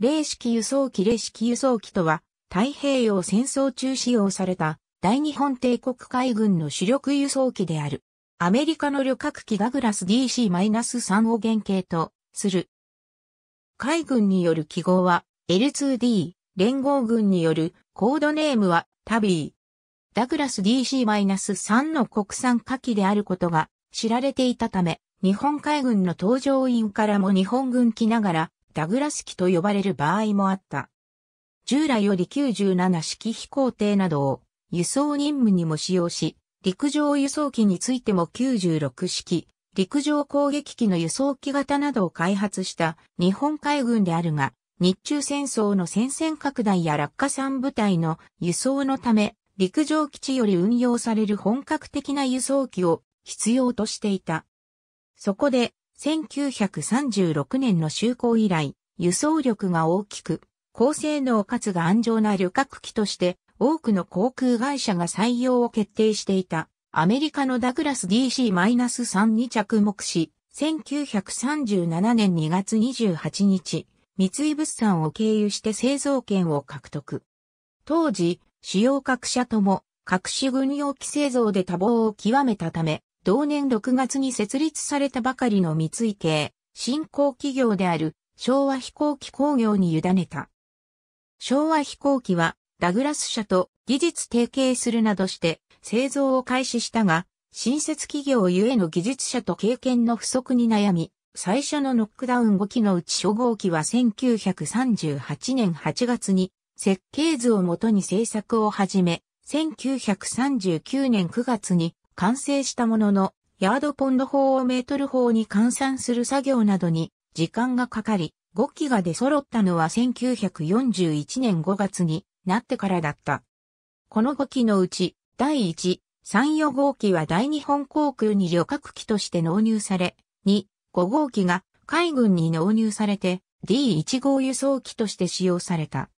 零式輸送機零式輸送機とは、太平洋戦争中使用された大日本帝国海軍の主力輸送機である。アメリカの旅客機ダグラス DC-3 を原型とする。海軍による記号は L2D、連合軍によるコードネームはタビー。ダグラス DC-3 の国産火器であることが知られていたため、日本海軍の搭乗員からも日本軍機ながらダグラ式と呼ばれる場合もあった。従来より97式飛行艇などを輸送任務にも使用し、陸上輸送機についても96式、陸上攻撃機の輸送機型などを開発した日本海軍であるが、日中戦争の戦線拡大や落下産部隊の輸送のため、陸上基地より運用される本格的な輸送機を必要としていた。そこで1936年の就航以来、輸送力が大きく、高性能かつが安な旅客機として、多くの航空会社が採用を決定していた、アメリカのダグラス DC-3 に着目し、1937年2月28日、三井物産を経由して製造権を獲得。当時、主要各社とも、各種軍用機製造で多忙を極めたため、同年6月に設立されたばかりの三井系、新興企業である昭和飛行機工業に委ねた。昭和飛行機はダグラス社と技術提携するなどして製造を開始したが、新設企業ゆえの技術者と経験の不足に悩み、最初のノックダウン5機のうち初号機は1938年8月に設計図をもとに製作を始め、1939年9月に完成したものの、ヤードポンド法をメートル法に換算する作業などに時間がかかり、5機が出揃ったのは1941年5月になってからだった。この5機のうち、第1、3、4号機は大日本航空に旅客機として納入され、2、5号機が海軍に納入されて D1 号輸送機として使用された。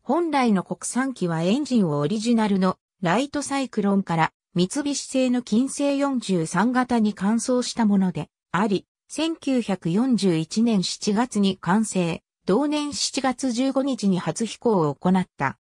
本来の国産機はエンジンをオリジナルのライトサイクロンから三菱製の金星43型に換装したものであり、1941年7月に完成、同年7月15日に初飛行を行った。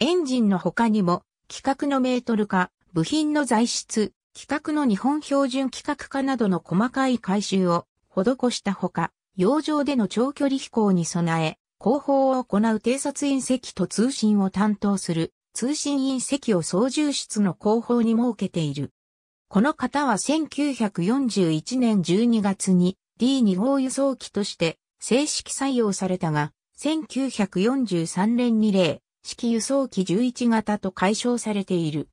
エンジンの他にも、規格のメートル化、部品の材質、規格の日本標準規格化などの細かい改修を施したほか、洋上での長距離飛行に備え、後方を行う偵察隕石と通信を担当する通信員席を操縦室の後方に設けている。この方は1941年12月に D2 号輸送機として正式採用されたが、1943年に例、式輸送機11型と解消されている。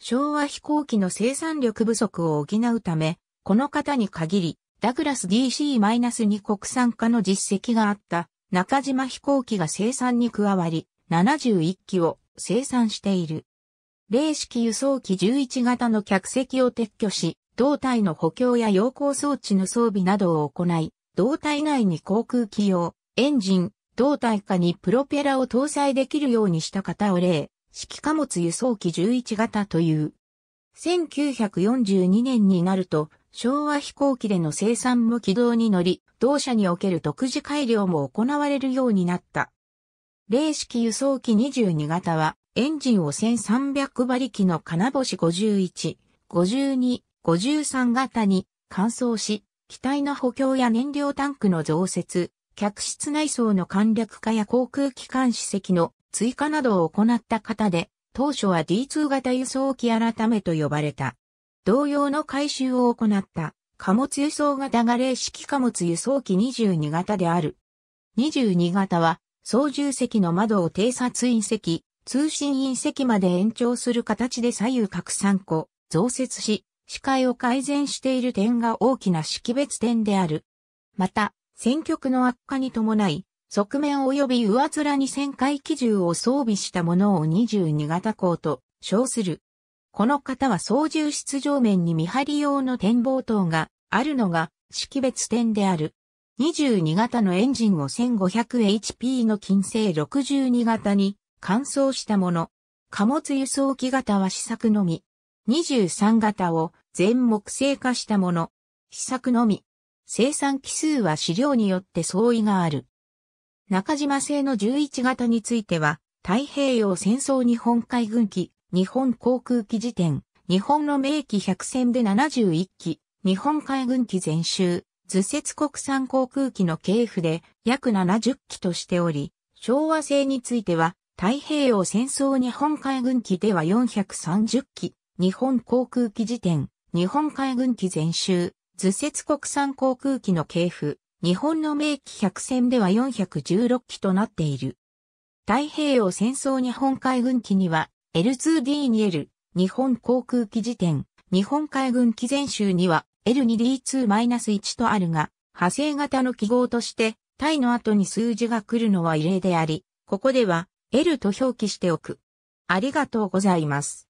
昭和飛行機の生産力不足を補うため、この方に限り、ダグラス DC-2 国産化の実績があった中島飛行機が生産に加わり、71機を生産している。零式輸送機11型の客席を撤去し、胴体の補強や陽光装置の装備などを行い、胴体内に航空機用、エンジン、胴体下にプロペラを搭載できるようにした型を例、式貨物輸送機11型という。1942年になると、昭和飛行機での生産も軌道に乗り、同社における独自改良も行われるようになった。零式輸送機22型は、エンジンを1300馬力の金星51、52、53型に換装し、機体の補強や燃料タンクの増設、客室内装の簡略化や航空機関史跡の追加などを行った型で、当初は D2 型輸送機改めと呼ばれた。同様の改修を行った貨物輸送型が零式貨物輸送機22型である。22型は操縦席の窓を偵察員席、通信員席まで延長する形で左右各3個増設し、視界を改善している点が大きな識別点である。また、戦局の悪化に伴い、側面及び上面に旋回機銃を装備したものを22型鋼と称する。この方は操縦室上面に見張り用の展望塔があるのが識別点である。22型のエンジンを 1500HP の金星62型に換装したもの。貨物輸送機型は試作のみ。23型を全木製化したもの。試作のみ。生産機数は資料によって相違がある。中島製の11型については、太平洋戦争日本海軍機、日本航空機辞典、日本の名機100戦で71機、日本海軍機全集、図説国産航空機の系譜で約70機としており、昭和製については、太平洋戦争日本海軍機では430機、日本航空機辞典、日本海軍機全集、図説国産航空機の系譜、日本の名機100戦では416機となっている。太平洋戦争日本海軍機には、L2D2L、日本航空機辞典、日本海軍機全集には、L2D2-1 とあるが、派生型の記号として、対の後に数字が来るのは異例であり、ここでは L と表記しておく。ありがとうございます。